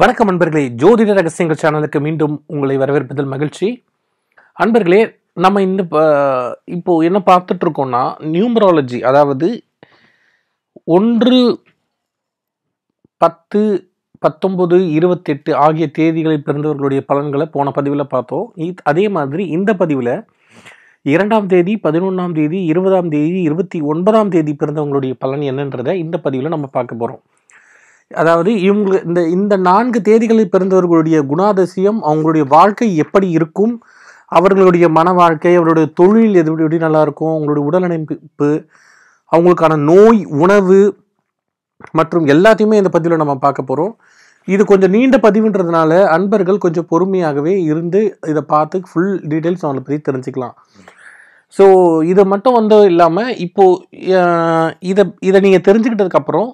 வணக்கம் அன்பர்களே ஜோதிட ரகசியங்கள் சேனலுக்கு மீண்டும் உங்களை வரவேற்பதில் மகிழ்ச்சி அன்பர்களே நம்ம இந்த இப்போது என்ன பார்த்துட்ருக்கோம்னா நியூமராலஜி அதாவது ஒன்று பத்து பத்தொம்பது இருபத்தெட்டு ஆகிய தேதிகளில் பிறந்தவர்களுடைய பலன்களை போன பதிவில் பார்த்தோம் அதே மாதிரி இந்த பதிவில் இரண்டாம் தேதி பதினொன்றாம் தேதி இருபதாம் தேதி இருபத்தி ஒன்பதாம் தேதி பிறந்தவங்களுடைய பலன் என்னன்றதை இந்த பதிவில் நம்ம பார்க்க போகிறோம் அதாவது இவங்க இந்த இந்த நான்கு தேதிகளில் பிறந்தவர்களுடைய குணாதிசயம் அவங்களுடைய வாழ்க்கை எப்படி இருக்கும் அவர்களுடைய மன வாழ்க்கை அவருடைய தொழில் எது எப்படி நல்லா இருக்கும் அவங்களுடைய உடல் அமைப்பு அவங்களுக்கான நோய் உணவு மற்றும் எல்லாத்தையுமே இந்த பதிவில் நம்ம பார்க்க போகிறோம் இது கொஞ்சம் நீண்ட பதிவுன்றதுனால அன்பர்கள் கொஞ்சம் பொறுமையாகவே இருந்து இதை பார்த்து ஃபுல் டீட்டெயில்ஸ் அவங்களை பற்றி தெரிஞ்சுக்கலாம் ஸோ இதை மட்டும் வந்து இல்லாமல் இப்போது இதை இதை நீங்கள் தெரிஞ்சுக்கிட்டதுக்கப்புறம்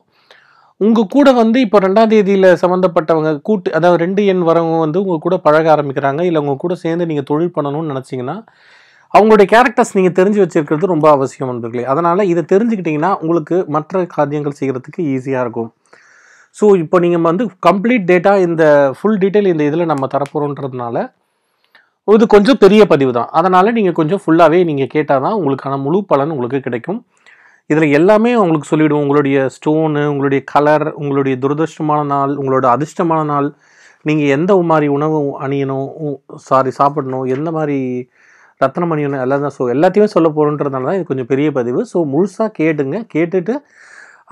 உங்கள் கூட வந்து இப்போ ரெண்டாம் தேதியில் சம்மந்தப்பட்டவங்க கூட்டு அதாவது ரெண்டு எண் வரவங்க வந்து உங்கள் கூட பழக ஆரம்பிக்கிறாங்க இல்லை உங்கள் கூட சேர்ந்து நீங்கள் தொழில் பண்ணணும்னு நினச்சிங்கன்னா அவங்களுடைய கேரக்டர்ஸ் நீங்கள் தெரிஞ்சு வச்சுருக்கிறது ரொம்ப அவசியம் நண்பர்களே அதனால் இதை தெரிஞ்சுக்கிட்டிங்கன்னா உங்களுக்கு மற்ற காரியங்கள் செய்கிறதுக்கு ஈஸியாக இருக்கும் ஸோ இப்போ நீங்கள் வந்து கம்ப்ளீட் டேட்டா இந்த ஃபுல் டீட்டெயில் இந்த இதில் நம்ம தரப்போகிறோன்றதுனால இது கொஞ்சம் பெரிய பதிவு தான் அதனால் நீங்கள் கொஞ்சம் ஃபுல்லாகவே நீங்கள் கேட்டால் தான் உங்களுக்கான முழு பலன் உங்களுக்கு கிடைக்கும் இதில் எல்லாமே உங்களுக்கு சொல்லிவிடும் உங்களுடைய ஸ்டோனு உங்களுடைய கலர் உங்களுடைய துரதிருஷ்டமான நாள் உங்களோட அதிர்ஷ்டமான நாள் நீங்கள் எந்த மாதிரி உணவு அணியணும் சாரி சாப்பிடணும் எந்த மாதிரி ரத்தனம் அணியணும் எல்லாம் தான் ஸோ எல்லாத்தையுமே சொல்ல போகிறோன்றதுனால தான் இது கொஞ்சம் பெரிய பதிவு ஸோ முழுசாக கேட்டுங்க கேட்டுட்டு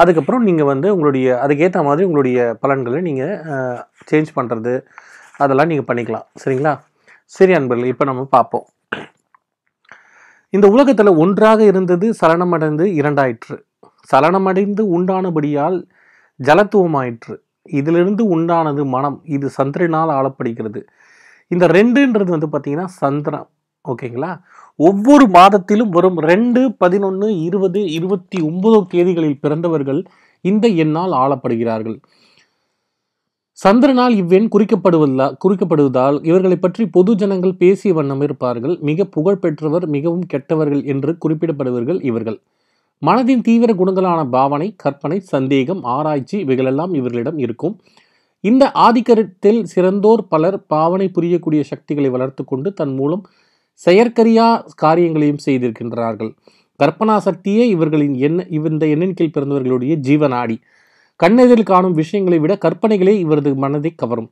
அதுக்கப்புறம் நீங்கள் வந்து உங்களுடைய அதுக்கேற்ற மாதிரி உங்களுடைய பலன்களை நீங்கள் சேஞ்ச் பண்ணுறது அதெல்லாம் நீங்கள் பண்ணிக்கலாம் சரிங்களா சரி அன்பர்கள் இப்போ நம்ம பார்ப்போம் இந்த உலகத்தில் ஒன்றாக இருந்தது சலனமடைந்து இரண்டாயிற்று சலனமடைந்து உண்டானபடியால் ஜலத்துவமாயிற்று இதிலிருந்து உண்டானது மனம் இது சந்திரனால் ஆளப்படுகிறது இந்த ரெண்டுன்றது வந்து பார்த்திங்கன்னா சந்திரம் ஓகேங்களா ஒவ்வொரு மாதத்திலும் வரும் ரெண்டு பதினொன்று இருபது இருபத்தி ஒன்பதோ தேதிகளில் பிறந்தவர்கள் இந்த எண்ணால் ஆளப்படுகிறார்கள் சந்திரனால் இவ்வெண் குறிக்கப்படுவதா குறிக்கப்படுவதால் இவர்களை பற்றி பொது ஜனங்கள் பேசிய வண்ணம் இருப்பார்கள் மிக புகழ் பெற்றவர் மிகவும் கெட்டவர்கள் என்று குறிப்பிடப்படுவர்கள் இவர்கள் மனதின் தீவிர குணங்களான பாவனை கற்பனை சந்தேகம் ஆராய்ச்சி இவைகளெல்லாம் இவர்களிடம் இருக்கும் இந்த ஆதிக்கருத்தில் சிறந்தோர் பலர் பாவனை புரியக்கூடிய சக்திகளை வளர்த்து கொண்டு தன் மூலம் செயற்கரியா காரியங்களையும் செய்திருக்கின்றார்கள் கற்பனா சக்தியே இவர்களின் எண்ண இந்த கீழ் பிறந்தவர்களுடைய ஜீவனாடி கண்ணெதில் காணும் விஷயங்களை விட கற்பனைகளே இவரது மனதை கவரும்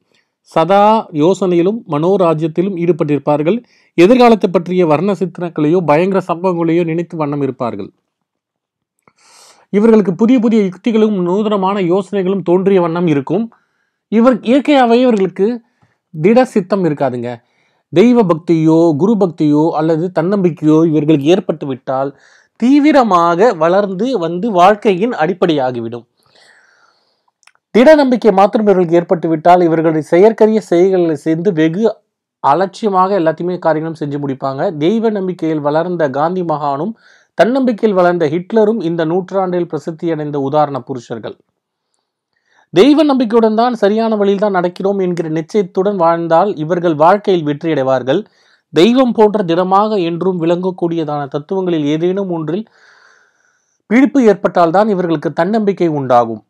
சதா யோசனையிலும் மனோராஜ்யத்திலும் ஈடுபட்டிருப்பார்கள் எதிர்காலத்தை பற்றிய வர்ண சித்திரங்களையோ பயங்கர சம்பவங்களையோ நினைத்து வண்ணம் இருப்பார்கள் இவர்களுக்கு புதிய புதிய யுக்திகளும் நூதனமான யோசனைகளும் தோன்றிய வண்ணம் இருக்கும் இவர் இயற்கையாகவே இவர்களுக்கு திட சித்தம் இருக்காதுங்க தெய்வ பக்தியோ குரு பக்தியோ அல்லது தன்னம்பிக்கையோ இவர்களுக்கு ஏற்பட்டு விட்டால் தீவிரமாக வளர்ந்து வந்து வாழ்க்கையின் அடிப்படையாகிவிடும் திட நம்பிக்கை மாத்திரம் இவர்களுக்கு ஏற்பட்டுவிட்டால் இவர்களுடைய செயற்கரிய செய்களை சேர்ந்து வெகு அலட்சியமாக எல்லாத்தையுமே காரியங்களும் செஞ்சு முடிப்பாங்க தெய்வ நம்பிக்கையில் வளர்ந்த காந்தி மகானும் தன்னம்பிக்கையில் வளர்ந்த ஹிட்லரும் இந்த நூற்றாண்டில் பிரசித்தி அடைந்த உதாரண புருஷர்கள் தெய்வ நம்பிக்கையுடன் தான் சரியான வழியில் தான் நடக்கிறோம் என்கிற நிச்சயத்துடன் வாழ்ந்தால் இவர்கள் வாழ்க்கையில் வெற்றியடைவார்கள் தெய்வம் போன்ற திடமாக என்றும் விளங்கக்கூடியதான தத்துவங்களில் ஏதேனும் ஒன்றில் பிடிப்பு ஏற்பட்டால்தான் இவர்களுக்கு தன்னம்பிக்கை உண்டாகும்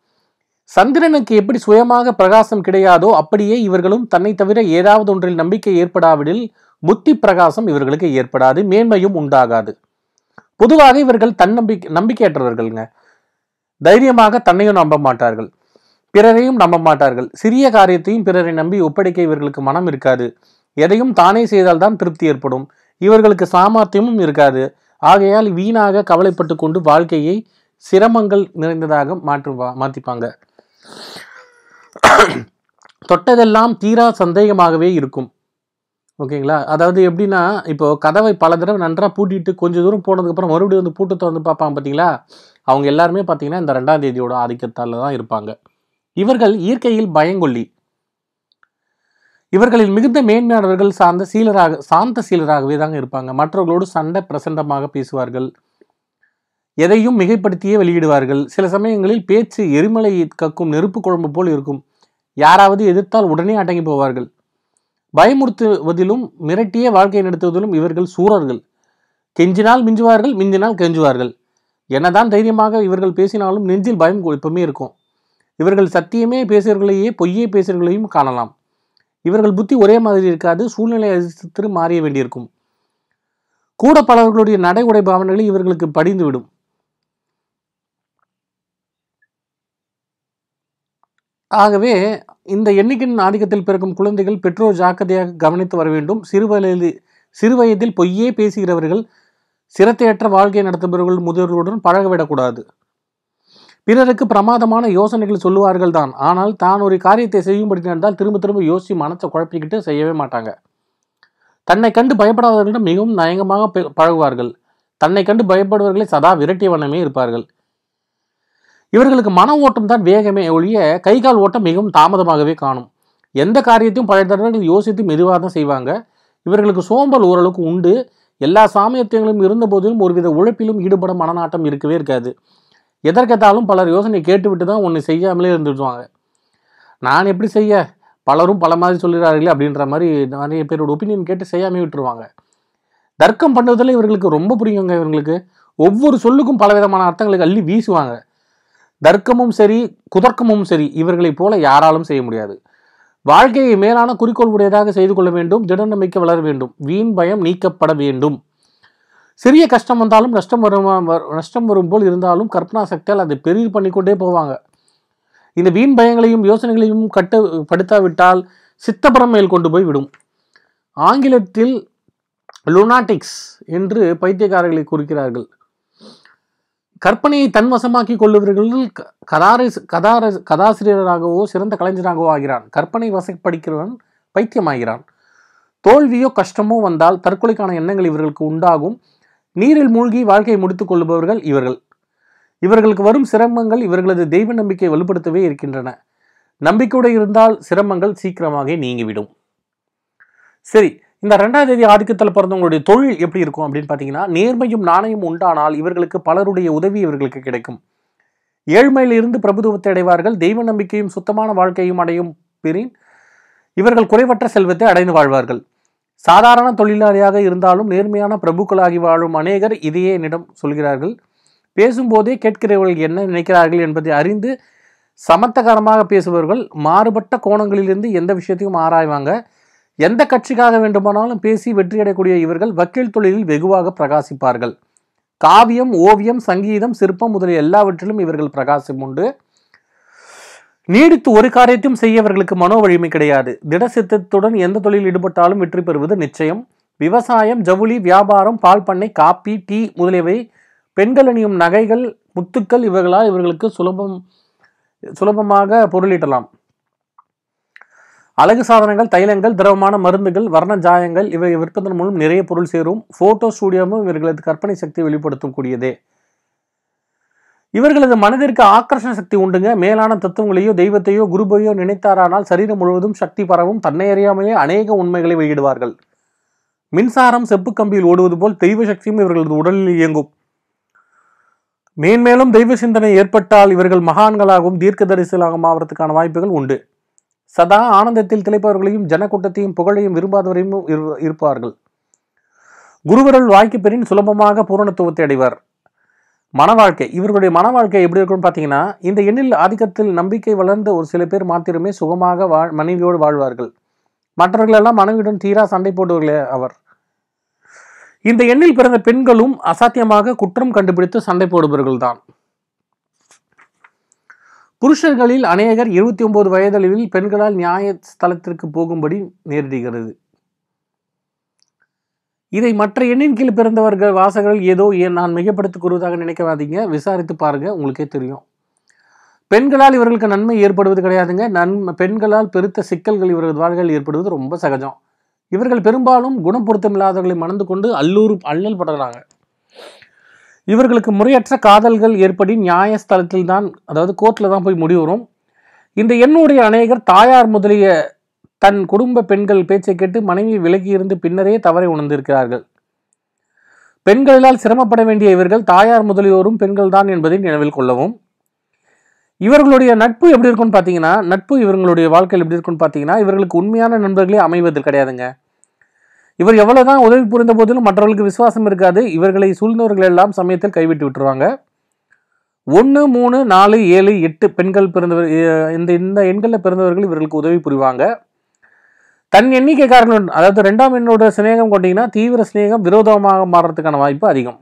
சந்திரனுக்கு எப்படி சுயமாக பிரகாசம் கிடையாதோ அப்படியே இவர்களும் தன்னை தவிர ஏதாவது ஒன்றில் நம்பிக்கை ஏற்படாவிடில் புத்தி பிரகாசம் இவர்களுக்கு ஏற்படாது மேன்மையும் உண்டாகாது பொதுவாக இவர்கள் தன்னம்பிக்கை நம்பிக்கையற்றவர்கள்ங்க தைரியமாக தன்னையும் நம்ப மாட்டார்கள் பிறரையும் நம்ப மாட்டார்கள் சிறிய காரியத்தையும் பிறரை நம்பி ஒப்படைக்க இவர்களுக்கு மனம் இருக்காது எதையும் தானே செய்தால்தான் திருப்தி ஏற்படும் இவர்களுக்கு சாமர்த்தியமும் இருக்காது ஆகையால் வீணாக கவலைப்பட்டு கொண்டு வாழ்க்கையை சிரமங்கள் நிறைந்ததாக மாற்று மாற்றிப்பாங்க தொட்டதெல்லாம் தீரா சந்தேகமாகவே இருக்கும் ஓகேங்களா அதாவது எப்படின்னா இப்போ கதவை பல தடவை நன்றாக பூட்டிட்டு கொஞ்சம் தூரம் போனதுக்கப்புறம் மறுபடியும் வந்து பூட்டு திறந்து பார்ப்பாங்க பார்த்தீங்களா அவங்க எல்லாருமே பார்த்தீங்கன்னா இந்த ரெண்டாம் தேதியோட ஆதிக்கத்தால் தான் இருப்பாங்க இவர்கள் இயற்கையில் பயங்கொல்லி இவர்களில் மிகுந்த மேன்மையானவர்கள் சார்ந்த சீலராக சாந்த சீலராகவே தாங்க இருப்பாங்க மற்றவர்களோடு சண்டை பிரசண்டமாக பேசுவார்கள் எதையும் மிகைப்படுத்தியே வெளியிடுவார்கள் சில சமயங்களில் பேச்சு எரிமலை கக்கும் நெருப்பு குழம்பு போல் இருக்கும் யாராவது எதிர்த்தால் உடனே அடங்கி போவார்கள் பயமுறுத்துவதிலும் மிரட்டியே வாழ்க்கை நடத்துவதிலும் இவர்கள் சூரர்கள் கெஞ்சினால் மிஞ்சுவார்கள் மிஞ்சினால் கெஞ்சுவார்கள் என்னதான் தைரியமாக இவர்கள் பேசினாலும் நெஞ்சில் பயம் எப்பவுமே இருக்கும் இவர்கள் சத்தியமே பேசுகிறவர்களையே பொய்யே பேசுகிறவர்களையும் காணலாம் இவர்கள் புத்தி ஒரே மாதிரி இருக்காது சூழ்நிலை அதிர்ஷ்டத்திற்கு மாறிய வேண்டியிருக்கும் கூட பலவர்களுடைய நடை உடை பாவனைகளை இவர்களுக்கு படிந்துவிடும் ஆகவே இந்த எண்ணிக்கையின் ஆதிக்கத்தில் பிறக்கும் குழந்தைகள் பெற்றோர் ஜாக்கிரதையாக கவனித்து வர வேண்டும் சிறுவயதில் சிறுவயதில் பொய்யே பேசுகிறவர்கள் சிரத்தையற்ற வாழ்க்கையை நடத்துபவர்கள் முதியோர்களுடன் பழகவிடக்கூடாது பிறருக்கு பிரமாதமான யோசனைகள் சொல்லுவார்கள் தான் ஆனால் தான் ஒரு காரியத்தை செய்யும்படி நடந்தால் திரும்ப திரும்ப யோசித்து மனசை குழப்பிக்கிட்டு செய்யவே மாட்டாங்க தன்னை கண்டு பயப்படாதவர்களிடம் மிகவும் நயங்கமாக பழகுவார்கள் தன்னை கண்டு பயப்படுவர்களை சதா விரட்டிய வண்ணமே இருப்பார்கள் இவர்களுக்கு மன ஓட்டம் தான் வேகமே ஒழிய கை கால் ஓட்டம் மிகவும் தாமதமாகவே காணும் எந்த காரியத்தையும் பழைய தடவைகள் யோசித்து மெதுவாக தான் செய்வாங்க இவர்களுக்கு சோம்பல் ஓரளவுக்கு உண்டு எல்லா சாமியத்தியங்களும் போதிலும் ஒருவித உழைப்பிலும் ஈடுபட மனநாட்டம் இருக்கவே இருக்காது எதற்கேத்தாலும் பலர் யோசனை கேட்டுவிட்டு தான் ஒன்று செய்யாமலே இருந்துடுவாங்க நான் எப்படி செய்ய பலரும் பல மாதிரி சொல்லுகிறார்களே அப்படின்ற மாதிரி நிறைய பேரோட ஒப்பீனியன் கேட்டு செய்யாமல் விட்டுருவாங்க தர்க்கம் பண்ணுவதில் இவர்களுக்கு ரொம்ப பிடிக்குங்க இவங்களுக்கு ஒவ்வொரு சொல்லுக்கும் பலவிதமான அர்த்தங்களுக்கு அள்ளி வீசுவாங்க தர்க்கமும் சரி குதர்க்கமும் சரி இவர்களைப் போல யாராலும் செய்ய முடியாது வாழ்க்கையை மேலான குறிக்கோள் உடையதாக செய்து கொள்ள வேண்டும் திட வளர வேண்டும் வீண் பயம் நீக்கப்பட வேண்டும் சிறிய கஷ்டம் வந்தாலும் நஷ்டம் வருமா நஷ்டம் வரும் போல் இருந்தாலும் கற்பனா சக்தியால் அதை பெரிய பண்ணிக்கொண்டே போவாங்க இந்த வீண் பயங்களையும் யோசனைகளையும் கட்டு படுத்தாவிட்டால் சித்தபுரம் மேல் கொண்டு போய் விடும் ஆங்கிலத்தில் லுனாட்டிக்ஸ் என்று பைத்தியக்காரர்களை குறிக்கிறார்கள் கற்பனையை தன்வசமாக்கி கொள்ளுவர்களில் கதாரி கதார கதாசிரியராகவோ சிறந்த கலைஞராகவோ ஆகிறான் கற்பனை வசப்படிக்கிறவன் பைத்தியமாகிறான் தோல்வியோ கஷ்டமோ வந்தால் தற்கொலைக்கான எண்ணங்கள் இவர்களுக்கு உண்டாகும் நீரில் மூழ்கி வாழ்க்கையை முடித்துக் கொள்ளுபவர்கள் இவர்கள் இவர்களுக்கு வரும் சிரமங்கள் இவர்களது தெய்வ நம்பிக்கையை வலுப்படுத்தவே இருக்கின்றன நம்பிக்கையோடு இருந்தால் சிரமங்கள் சீக்கிரமாக நீங்கிவிடும் சரி இந்த ரெண்டாம் தேதி ஆதிக்கத்தில் பிறந்தவங்களுடைய தொழில் எப்படி இருக்கும் அப்படின்னு பார்த்தீங்கன்னா நேர்மையும் நாணயம் உண்டானால் இவர்களுக்கு பலருடைய உதவி இவர்களுக்கு கிடைக்கும் ஏழ்மையிலிருந்து பிரபுத்துவத்தை அடைவார்கள் தெய்வ நம்பிக்கையும் சுத்தமான வாழ்க்கையும் அடையும் பிரின் இவர்கள் குறைவற்ற செல்வத்தை அடைந்து வாழ்வார்கள் சாதாரண தொழிலாளியாக இருந்தாலும் நேர்மையான பிரபுக்களாகி வாழும் அநேகர் இதையே என்னிடம் சொல்கிறார்கள் பேசும்போதே கேட்கிறவர்கள் என்ன நினைக்கிறார்கள் என்பதை அறிந்து சமத்தகரமாக பேசுபவர்கள் மாறுபட்ட கோணங்களிலிருந்து எந்த விஷயத்தையும் ஆராய்வாங்க எந்த கட்சிக்காக வேண்டுமானாலும் பேசி வெற்றியடையக்கூடிய இவர்கள் வக்கீல் தொழிலில் வெகுவாக பிரகாசிப்பார்கள் காவியம் ஓவியம் சங்கீதம் சிற்பம் முதலிய எல்லாவற்றிலும் இவர்கள் பிரகாசம் உண்டு நீடித்து ஒரு காரியத்தையும் செய்ய இவர்களுக்கு மனோ வலிமை கிடையாது திடசித்தத்துடன் எந்த தொழில் ஈடுபட்டாலும் வெற்றி பெறுவது நிச்சயம் விவசாயம் ஜவுளி வியாபாரம் பால் பண்ணை காப்பி டீ முதலியவை பெண்கள் அணியும் நகைகள் முத்துக்கள் இவர்களால் இவர்களுக்கு சுலபம் சுலபமாக பொருளிடலாம் அழகு சாதனங்கள் தைலங்கள் திரவமான மருந்துகள் வர்ண ஜாயங்கள் இவை விற்பதன் மூலம் நிறைய பொருள் சேரும் போட்டோ ஸ்டூடியோவும் இவர்களது கற்பனை சக்தி வெளிப்படுத்தக்கூடியதே இவர்களது மனதிற்கு ஆக்கர்ஷண சக்தி உண்டுங்க மேலான தத்துவங்களையோ தெய்வத்தையோ குருபையோ நினைத்தாரானால் சரீரம் முழுவதும் சக்தி பரவும் தன்னை அறியாமையே அநேக உண்மைகளை வெளியிடுவார்கள் மின்சாரம் செப்பு கம்பியில் ஓடுவது போல் தெய்வ சக்தியும் இவர்களது உடலில் இயங்கும் மேன்மேலும் தெய்வ சிந்தனை ஏற்பட்டால் இவர்கள் மகான்களாகவும் தீர்க்க தரிசலாகவும் ஆவறதுக்கான வாய்ப்புகள் உண்டு சதா ஆனந்தத்தில் திளைப்பவர்களையும் ஜனக்கூட்டத்தையும் புகழையும் விரும்பாதவரையும் இருப்பார்கள் குருவரல் வாய்க்கு பெறின் சுலபமாக பூரணத்துவத்தை அடைவர் மன வாழ்க்கை இவர்களுடைய மன வாழ்க்கை எப்படி இருக்கும்னு பார்த்தீங்கன்னா இந்த எண்ணில் ஆதிக்கத்தில் நம்பிக்கை வளர்ந்த ஒரு சில பேர் மாத்திரமே சுகமாக வாழ் மனைவியோடு வாழ்வார்கள் மற்றவர்களெல்லாம் மனைவியுடன் தீரா சண்டை போடுவர்களே அவர் இந்த எண்ணில் பிறந்த பெண்களும் அசாத்தியமாக குற்றம் கண்டுபிடித்து சண்டை போடுபவர்கள் தான் புருஷர்களில் அநேகர் இருபத்தி ஒன்பது வயதளவில் பெண்களால் நியாய ஸ்தலத்திற்கு போகும்படி நேரிடுகிறது இதை மற்ற எண்ணின் கீழ் பிறந்தவர்கள் வாசகர்கள் ஏதோ ஏன் நான் மிகப்படுத்திக் கூறுவதாக நினைக்காதீங்க விசாரித்து பாருங்க உங்களுக்கே தெரியும் பெண்களால் இவர்களுக்கு நன்மை ஏற்படுவது கிடையாதுங்க நன்மை பெண்களால் பெருத்த சிக்கல்கள் இவர்கள் வாழ்கள் ஏற்படுவது ரொம்ப சகஜம் இவர்கள் பெரும்பாலும் குணப்பொருத்தமில்லாதவர்களை மணந்து கொண்டு அல்லூர் அல்லல் படுறாங்க இவர்களுக்கு முறையற்ற காதல்கள் ஏற்படி நியாயஸ்தலத்தில் தான் அதாவது கோர்ட்டில் தான் போய் முடிவு வரும் இந்த எண்ணுடைய அநேகர் தாயார் முதலிய தன் குடும்ப பெண்கள் பேச்சை கேட்டு மனைவி விலகியிருந்து பின்னரே தவறை உணர்ந்திருக்கிறார்கள் பெண்களால் சிரமப்பட வேண்டிய இவர்கள் தாயார் முதலியோரும் பெண்கள் தான் என்பதை நினைவில் கொள்ளவும் இவர்களுடைய நட்பு எப்படி இருக்கும்னு பார்த்தீங்கன்னா நட்பு இவர்களுடைய வாழ்க்கையில் எப்படி இருக்கும்னு பார்த்தீங்கன்னா இவர்களுக்கு உண்மையான நண்பர்களே அமைவது கிடையாதுங்க இவர் எவ்வளவுதான் உதவி புரிந்த போதிலும் மற்றவர்களுக்கு விசுவாசம் இருக்காது இவர்களை சூழ்ந்தவர்கள் எல்லாம் சமயத்தில் கைவிட்டு விட்டுருவாங்க ஒன்று மூணு நாலு ஏழு எட்டு பெண்கள் பிறந்தவர் இந்த இந்த எண்களில் பிறந்தவர்கள் இவர்களுக்கு உதவி புரிவாங்க தன் எண்ணிக்கை காரணம் அதாவது ரெண்டாம் எண்ணோட சிநேகம் கொண்டீங்கன்னா தீவிர சிநேகம் விரோதமாக மாறுறதுக்கான வாய்ப்பு அதிகம்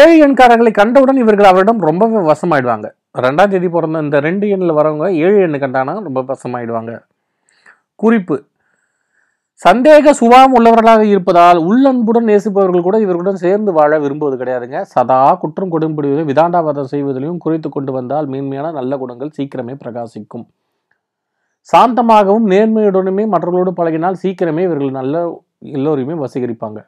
ஏழு எண்காரர்களை கண்டவுடன் இவர்கள் அவரிடம் ரொம்பவே வசமாயிடுவாங்க ரெண்டாம் தேதி பிறந்த இந்த ரெண்டு எண்ணில் வரவங்க ஏழு எண்ணு கண்டானா ரொம்ப வசமாயிடுவாங்க குறிப்பு சந்தேக சுபாவம் உள்ளவர்களாக இருப்பதால் உள்ளன்புடன் நேசிப்பவர்கள் கூட இவர்களுடன் சேர்ந்து வாழ விரும்புவது கிடையாதுங்க சதா குற்றம் கொடும்பிடிவதையும் விதாண்டாவாதம் செய்வதிலையும் குறைத்து கொண்டு வந்தால் மேன்மையான நல்ல குணங்கள் சீக்கிரமே பிரகாசிக்கும் சாந்தமாகவும் நேர்மையுடனுமே மற்றவர்களோடு பழகினால் சீக்கிரமே இவர்கள் நல்ல எல்லோரையுமே வசீகரிப்பாங்க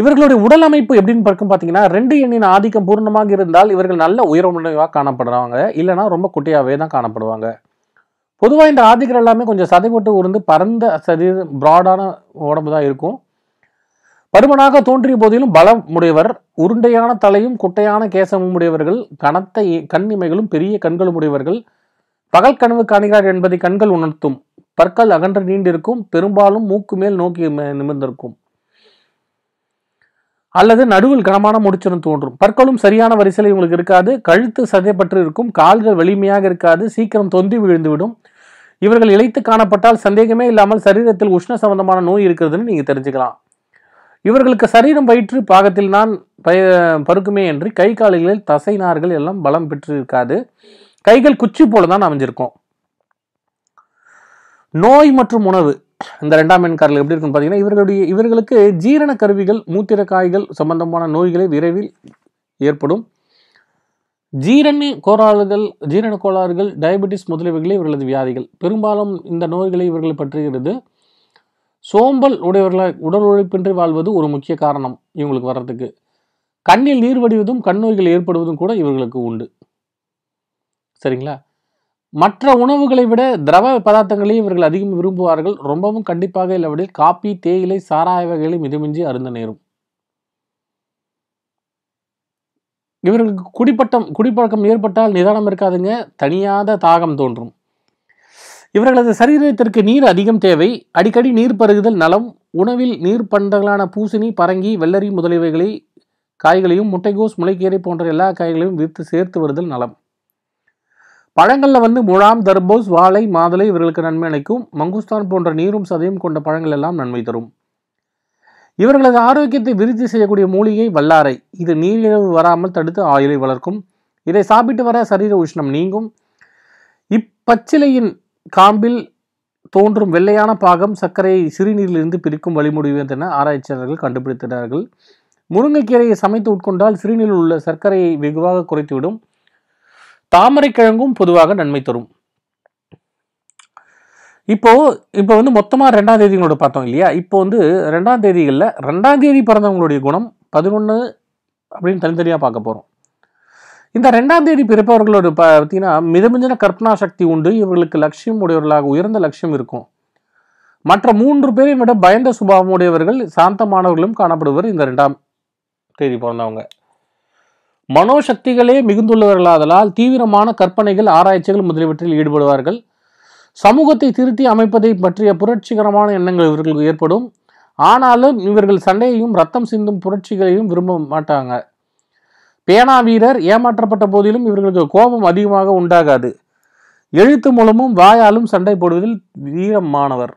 இவர்களுடைய உடல் அமைப்பு எப்படின்னு பார்க்கும் பார்த்தீங்கன்னா ரெண்டு எண்ணின் ஆதிக்கம் பூர்ணமாக இருந்தால் இவர்கள் நல்ல உயர்வுடையவாக காணப்படுறாங்க இல்லைனா ரொம்ப குட்டியாகவே தான் காணப்படுவாங்க பொதுவாக இந்த ஆதிக்கிற எல்லாமே கொஞ்சம் சதைப்பட்டு உருந்து பரந்த சரீர ப்ராடான உடம்பு தான் இருக்கும் பருமனாக தோன்றிய போதிலும் பலம் உடையவர் உருண்டையான தலையும் குட்டையான கேசமும் உடையவர்கள் கனத்த கண்ணிமைகளும் பெரிய கண்களும் உடையவர்கள் பகல் கனவு காணிகார் என்பதை கண்கள் உணர்த்தும் பற்கள் அகன்று நீண்டிருக்கும் பெரும்பாலும் மூக்கு மேல் நோக்கி நிமிர்ந்திருக்கும் அல்லது நடுவில் கனமான முடிச்சுடன் தோன்றும் பற்களும் சரியான வரிசையில் இவங்களுக்கு இருக்காது கழுத்து சதைப்பற்று இருக்கும் கால்கள் வலிமையாக இருக்காது சீக்கிரம் தொந்தி விழுந்துவிடும் இவர்கள் இழைத்து காணப்பட்டால் சந்தேகமே இல்லாமல் சரீரத்தில் உஷ்ண சம்பந்தமான நோய் இருக்கிறதுன்னு நீங்கள் தெரிஞ்சுக்கலாம் இவர்களுக்கு சரீரம் பயிற்று பாகத்தில் நான் பய பருக்குமே என்று கை கால்களில் தசை நார்கள் எல்லாம் பலம் பெற்று இருக்காது கைகள் குச்சி போல தான் அமைஞ்சிருக்கும் நோய் மற்றும் உணவு இந்த ரெண்டாம் எண்காரர்கள் எப்படி இருக்குன்னு பார்த்தீங்கன்னா இவர்களுடைய இவர்களுக்கு ஜீரண கருவிகள் மூத்திர காய்கள் சம்பந்தமான நோய்களை விரைவில் ஏற்படும் ஜீரணி கோளாறுகள் ஜீரண கோளாறுகள் டயபெட்டிஸ் முதலியவைகளே இவர்களது வியாதிகள் பெரும்பாலும் இந்த நோய்களை இவர்களை பற்றுகிறது சோம்பல் உடையவர்களை உடல் உழைப்பின்றி வாழ்வது ஒரு முக்கிய காரணம் இவங்களுக்கு வர்றதுக்கு கண்ணில் நீர் வடிவதும் கண் நோய்கள் ஏற்படுவதும் கூட இவர்களுக்கு உண்டு சரிங்களா மற்ற உணவுகளை விட திரவ பதார்த்தங்களையும் இவர்கள் அதிகம் விரும்புவார்கள் ரொம்பவும் கண்டிப்பாக இல்லாவிடில் காப்பி தேயிலை சாராய வகைகளை மிதமிஞ்சி அருந்த நேரும் இவர்களுக்கு குடிப்பட்டம் குடிப்பழக்கம் ஏற்பட்டால் நிதானம் இருக்காதுங்க தனியாத தாகம் தோன்றும் இவர்களது சரீரத்திற்கு நீர் அதிகம் தேவை அடிக்கடி நீர் பருகுதல் நலம் உணவில் நீர் பண்டங்களான பூசணி பரங்கி வெள்ளரி முதலியவைகளை காய்களையும் முட்டைகோஸ் முளைக்கீரை போன்ற எல்லா காய்களையும் விற்று சேர்த்து வருதல் நலம் பழங்களில் வந்து முழாம் தர்போஸ் வாழை மாதுளை இவர்களுக்கு நன்மை அளிக்கும் மங்குஸ்தான் போன்ற நீரும் சதையும் கொண்ட பழங்கள் எல்லாம் நன்மை தரும் இவர்களது ஆரோக்கியத்தை விருத்தி செய்யக்கூடிய மூலிகை வல்லாரை இது நீரிழவு வராமல் தடுத்து ஆயுளை வளர்க்கும் இதை சாப்பிட்டு வர சரீர உஷ்ணம் நீங்கும் இப்பச்சிலையின் காம்பில் தோன்றும் வெள்ளையான பாகம் சர்க்கரையை சிறுநீரிலிருந்து பிரிக்கும் வழிமுடிவு என ஆராய்ச்சியாளர்கள் கண்டுபிடித்தினார்கள் முருங்கைக்கீரையை சமைத்து உட்கொண்டால் சிறுநீரில் உள்ள சர்க்கரையை வெகுவாக குறைத்துவிடும் தாமரை கிழங்கும் பொதுவாக நன்மை தரும் இப்போது இப்போ வந்து மொத்தமாக ரெண்டாம் தேதிகளோட பார்த்தோம் இல்லையா இப்போ வந்து ரெண்டாம் தேதிகளில் ரெண்டாம் தேதி பிறந்தவங்களுடைய குணம் பதினொன்று அப்படின்னு தனித்தனியாக பார்க்க போகிறோம் இந்த ரெண்டாம் தேதி பிறப்பவர்களோட பார்த்தீங்கன்னா மிதமிஞ்சின கற்பனா சக்தி உண்டு இவர்களுக்கு லட்சியம் உடையவர்களாக உயர்ந்த லட்சியம் இருக்கும் மற்ற மூன்று பேரை விட பயந்த சுபாவம் உடையவர்கள் சாந்தமானவர்களும் காணப்படுவர் இந்த ரெண்டாம் தேதி பிறந்தவங்க மனோசக்திகளே மிகுந்துள்ளவர்களாதலால் தீவிரமான கற்பனைகள் ஆராய்ச்சிகள் முதலியவற்றில் ஈடுபடுவார்கள் சமூகத்தை திருத்தி அமைப்பதை பற்றிய புரட்சிகரமான எண்ணங்கள் இவர்களுக்கு ஏற்படும் ஆனாலும் இவர்கள் சண்டையையும் ரத்தம் சிந்தும் புரட்சிகளையும் விரும்ப மாட்டாங்க பேனா வீரர் ஏமாற்றப்பட்ட போதிலும் இவர்களுக்கு கோபம் அதிகமாக உண்டாகாது எழுத்து மூலமும் வாயாலும் சண்டை போடுவதில் வீரமானவர்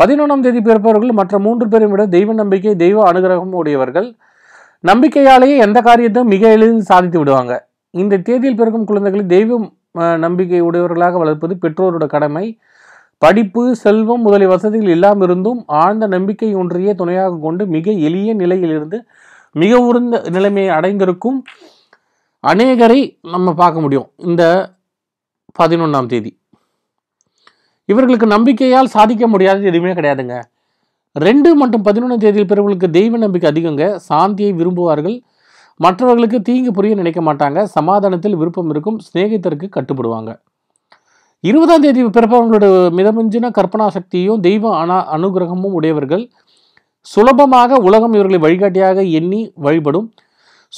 பதினொன்றாம் தேதி பிறப்பவர்கள் மற்ற மூன்று பேரும் விட தெய்வ நம்பிக்கை தெய்வ அனுகிரகம் உடையவர்கள் நம்பிக்கையாலேயே எந்த காரியத்தையும் மிக எளிதில் சாதித்து விடுவாங்க இந்த தேதியில் பிறக்கும் குழந்தைகளை தெய்வம் நம்பிக்கை உடையவர்களாக வளர்ப்பது பெற்றோரோட கடமை படிப்பு செல்வம் முதலிய வசதிகள் இல்லாமல் இருந்தும் ஆழ்ந்த நம்பிக்கை ஒன்றையே துணையாக கொண்டு மிக எளிய நிலையிலிருந்து மிக உருந்த நிலைமையை அடைந்திருக்கும் அநேகரை நம்ம பார்க்க முடியும் இந்த பதினொன்றாம் தேதி இவர்களுக்கு நம்பிக்கையால் சாதிக்க முடியாது எதுவுமே கிடையாதுங்க ரெண்டு மற்றும் பதினொன்றாம் தேதியில் பிறவர்களுக்கு தெய்வ நம்பிக்கை அதிகங்க சாந்தியை விரும்புவார்கள் மற்றவர்களுக்கு தீங்கு புரிய நினைக்க மாட்டாங்க சமாதானத்தில் விருப்பம் இருக்கும் சிநேகிதருக்கு கட்டுப்படுவாங்க இருபதாம் தேதி பிறப்பவர்களோட மிதமிஞ்சின கற்பனா சக்தியும் தெய்வ அனா அனுகிரகமும் உடையவர்கள் சுலபமாக உலகம் இவர்களை வழிகாட்டியாக எண்ணி வழிபடும்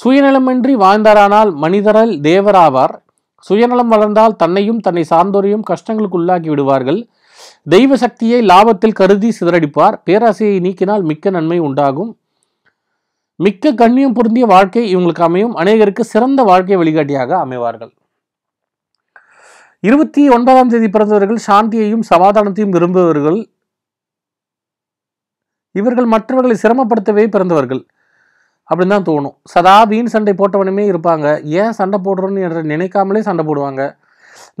சுயநலமின்றி வாழ்ந்தாரானால் மனிதரால் தேவராவார் சுயநலம் வளர்ந்தால் தன்னையும் தன்னை சார்ந்தோரையும் கஷ்டங்களுக்கு உள்ளாக்கி விடுவார்கள் தெய்வ சக்தியை லாபத்தில் கருதி சிதறடிப்பார் பேராசையை நீக்கினால் மிக்க நன்மை உண்டாகும் மிக்க கண்ணியம் பொருந்திய வாழ்க்கை இவங்களுக்கு அமையும் அநேகருக்கு சிறந்த வாழ்க்கை வழிகாட்டியாக அமைவார்கள் இருபத்தி ஒன்பதாம் தேதி பிறந்தவர்கள் சாந்தியையும் சமாதானத்தையும் விரும்புபவர்கள் இவர்கள் மற்றவர்களை சிரமப்படுத்தவே பிறந்தவர்கள் அப்படின்னு தான் தோணும் சதா வீண் சண்டை போட்டவனுமே இருப்பாங்க ஏன் சண்டை போடுறோன்னு என்ற நினைக்காமலே சண்டை போடுவாங்க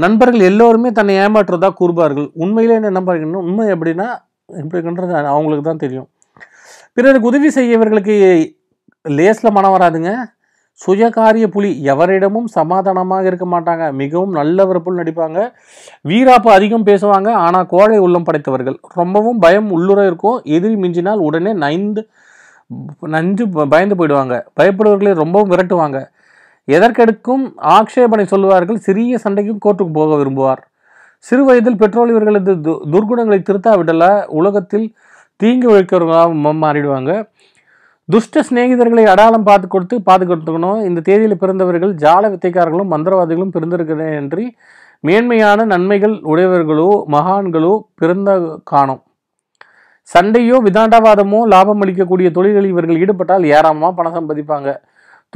நண்பர்கள் எல்லோருமே தன்னை ஏமாற்றுறதா கூறுபார்கள் உண்மையிலே என்ன பார்க்கணும் உண்மை எப்படின்னா எப்படின்றது அவங்களுக்கு தான் தெரியும் பிறருக்கு உதவி செய்யவர்களுக்கு லேஸில் மனம் வராதுங்க சுயகாரிய புலி எவரிடமும் சமாதானமாக இருக்க மாட்டாங்க மிகவும் நல்லவர் போல் நடிப்பாங்க வீராப்பு அதிகம் பேசுவாங்க ஆனால் கோழை உள்ளம் படைத்தவர்கள் ரொம்பவும் பயம் உள்ளுர இருக்கும் எதிரி மிஞ்சினால் உடனே நைந்து நஞ்சு பயந்து போயிடுவாங்க பயப்படுவர்களை ரொம்பவும் விரட்டுவாங்க எதற்கெடுக்கும் ஆக்ஷேபனை சொல்லுவார்கள் சிறிய சண்டைக்கும் கோர்ட்டுக்கு போக விரும்புவார் சிறு வயதில் பெற்றோல் இவர்களது துர்குணங்களை திருத்தாவிடல உலகத்தில் தீங்கு விழிக்கிறவர்களாக மாறிடுவாங்க துஷ்ட சிநேகிதர்களை அடையாளம் பார்த்து கொடுத்து பாதுகாத்துக்கணும் இந்த தேதியில் பிறந்தவர்கள் ஜால வித்தைக்காரர்களும் மந்திரவாதிகளும் பிறந்திருக்கிறேன் மேன்மையான நன்மைகள் உடையவர்களோ மகான்களோ பிறந்த காணும் சண்டையோ விதாண்டவாதமோ லாபம் அளிக்கக்கூடிய தொழில்களில் இவர்கள் ஈடுபட்டால் ஏராளமாக பணம் சம்பாதிப்பாங்க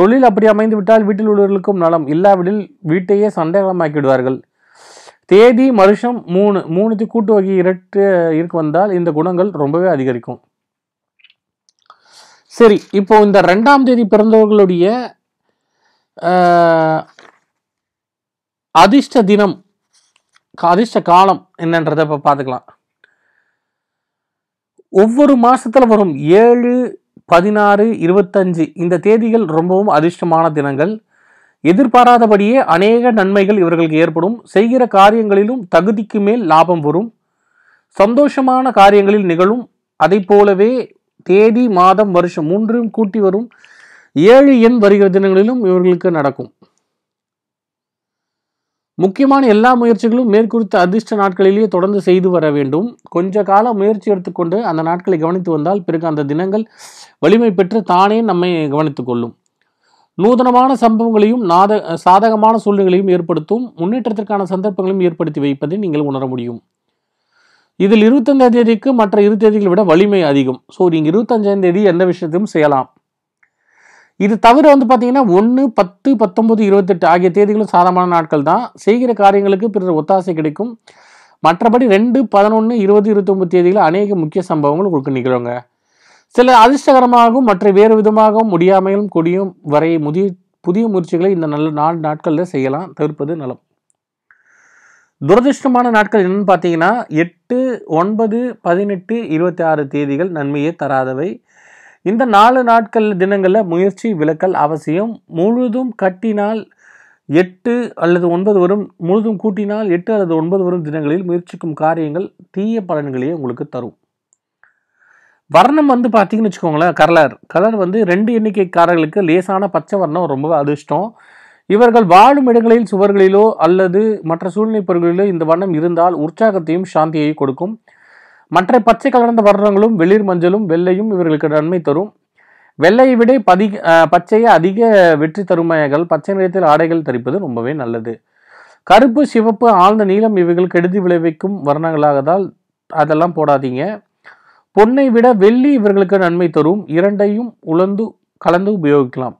தொழில் அப்படி அமைந்து விட்டால் வீட்டில் உள்ளவர்களுக்கும் நலம் இல்லாவிடில் வீட்டையே சண்டைகளமாக்கிவிடுவார்கள் தேதி மருஷம் மூணு மூணுத்தி கூட்டு வகை இரட்டு இருக்கு வந்தால் இந்த குணங்கள் ரொம்பவே அதிகரிக்கும் சரி இப்போ இந்த ரெண்டாம் தேதி பிறந்தவர்களுடைய அதிர்ஷ்ட தினம் அதிர்ஷ்ட காலம் என்னன்றதை இப்போ பார்த்துக்கலாம் ஒவ்வொரு மாதத்தில் வரும் ஏழு பதினாறு இருபத்தஞ்சு இந்த தேதிகள் ரொம்பவும் அதிர்ஷ்டமான தினங்கள் எதிர்பாராதபடியே அநேக நன்மைகள் இவர்களுக்கு ஏற்படும் செய்கிற காரியங்களிலும் தகுதிக்கு மேல் லாபம் வரும் சந்தோஷமான காரியங்களில் நிகழும் அதை போலவே தேதி மாதம் வருஷம் மூன்றையும் கூட்டி வரும் ஏழு எண் வருகிற தினங்களிலும் இவர்களுக்கு நடக்கும் முக்கியமான எல்லா முயற்சிகளும் மேற்குறித்த அதிர்ஷ்ட நாட்களிலேயே தொடர்ந்து செய்து வர வேண்டும் கொஞ்ச கால முயற்சி எடுத்துக்கொண்டு அந்த நாட்களை கவனித்து வந்தால் பிறகு அந்த தினங்கள் வலிமை பெற்று தானே நம்மை கவனித்துக் கொள்ளும் நூதனமான சம்பவங்களையும் நாத சாதகமான சூழ்நிலைகளையும் ஏற்படுத்தும் முன்னேற்றத்திற்கான சந்தர்ப்பங்களையும் ஏற்படுத்தி வைப்பதை நீங்கள் உணர முடியும் இதில் இருபத்தஞ்சாம் தேதிக்கு மற்ற இரு தேதிகளை விட வலிமை அதிகம் ஸோ நீங்கள் இருபத்தஞ்சாம் தேதி எந்த விஷயத்தையும் செய்யலாம் இது தவிர வந்து பார்த்தீங்கன்னா ஒன்று பத்து பத்தொம்பது இருபத்தெட்டு ஆகிய தேதிகளும் சாதகமான நாட்கள் தான் செய்கிற காரியங்களுக்கு பிறர் ஒத்தாசை கிடைக்கும் மற்றபடி ரெண்டு பதினொன்று இருபது இருபத்தொம்பது தேதிகளில் அநேக முக்கிய சம்பவங்கள் உங்களுக்கு நிகழுங்க சில அதிர்ஷ்டகரமாகவும் மற்ற வேறு விதமாகவும் முடியாமையும் கொடியும் வரை முதிய புதிய முயற்சிகளை இந்த நல்ல நாலு நாட்களில் செய்யலாம் தவிர்ப்பது நலம் துரதிருஷ்டமான நாட்கள் என்னென்னு பார்த்தீங்கன்னா எட்டு ஒன்பது பதினெட்டு இருபத்தி ஆறு தேதிகள் நன்மையே தராதவை இந்த நாலு நாட்கள் தினங்களில் முயற்சி விலக்கல் அவசியம் முழுதும் கட்டினால் எட்டு அல்லது ஒன்பது வரும் முழுதும் கூட்டினால் எட்டு அல்லது ஒன்பது வரும் தினங்களில் முயற்சிக்கும் காரியங்கள் தீய பலன்களையே உங்களுக்கு தரும் வர்ணம் வந்து பார்த்தீங்கன்னு வச்சுக்கோங்களேன் கலர் கலர் வந்து ரெண்டு எண்ணிக்கைக்காரர்களுக்கு லேசான பச்சை வர்ணம் ரொம்ப அதிர்ஷ்டம் இவர்கள் வாழும் இடங்களில் சுவர்களிலோ அல்லது மற்ற சூழ்நிலை பொருள்களிலோ இந்த வண்ணம் இருந்தால் உற்சாகத்தையும் சாந்தியையும் கொடுக்கும் மற்ற பச்சை கலர்ந்த வர்ணங்களும் வெளிர் மஞ்சளும் வெள்ளையும் இவர்களுக்கு நன்மை தரும் வெள்ளையை விட பதி பச்சையை அதிக வெற்றி தருமைகள் பச்சை நிறத்தில் ஆடைகள் தரிப்பது ரொம்பவே நல்லது கருப்பு சிவப்பு ஆழ்ந்த நீளம் இவைகள் கெடுதி விளைவிக்கும் வர்ணங்களாகதால் அதெல்லாம் போடாதீங்க பொன்னை விட வெள்ளி இவர்களுக்கு நன்மை தரும் இரண்டையும் உழந்து கலந்து உபயோகிக்கலாம்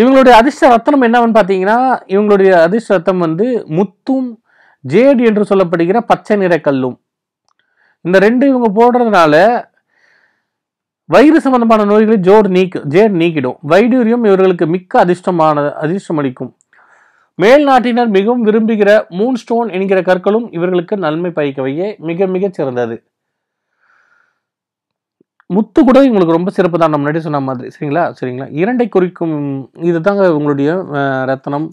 இவங்களுடைய அதிர்ஷ்ட ரத்தனம் என்னவென்னு பார்த்தீங்கன்னா இவங்களுடைய அதிர்ஷ்ட ரத்தம் வந்து முத்தும் ஜேடு என்று சொல்லப்படுகிற பச்சை நிற கல்லும் இந்த ரெண்டு இவங்க போடுறதுனால வயிறு சம்பந்தமான நோய்களை ஜோர் நீக்கு ஜேட் நீக்கிடும் வைடூரியம் இவர்களுக்கு மிக்க அதிர்ஷ்டமான அதிர்ஷ்டம் அளிக்கும் மேல் நாட்டினர் மிகவும் விரும்புகிற மூன் ஸ்டோன் என்கிற கற்களும் இவர்களுக்கு நன்மை பயக்கவையே மிக மிக சிறந்தது முத்து கூட இவங்களுக்கு ரொம்ப சிறப்பு தான் முன்னாடி சொன்ன மாதிரி சரிங்களா சரிங்களா இரண்டை குறிக்கும் இது தாங்க உங்களுடைய ரத்தனம்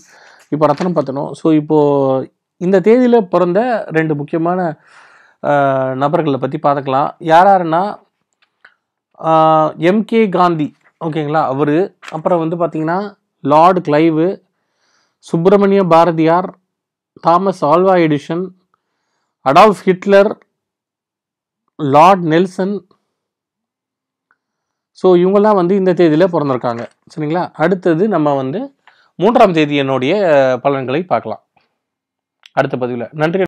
இப்போ ரத்தனம் பார்த்தனும் ஸோ இப்போது இந்த தேதியில் பிறந்த ரெண்டு முக்கியமான நபர்களை பற்றி பார்த்துக்கலாம் யார் யாருன்னா எம்கே காந்தி ஓகேங்களா அவர் அப்புறம் வந்து பார்த்திங்கன்னா Lord Clive Subramania Bharathiyar Thomas Alva Edison Adolf Hitler Lord Nelson so இவங்கெல்லாம் வந்து இந்த தேதியில் பிறந்திருக்காங்க சரிங்களா அடுத்தது நம்ம வந்து மூன்றாம் தேதி என்னுடைய பலன்களை பார்க்கலாம் அடுத்த பதிவில் நன்றி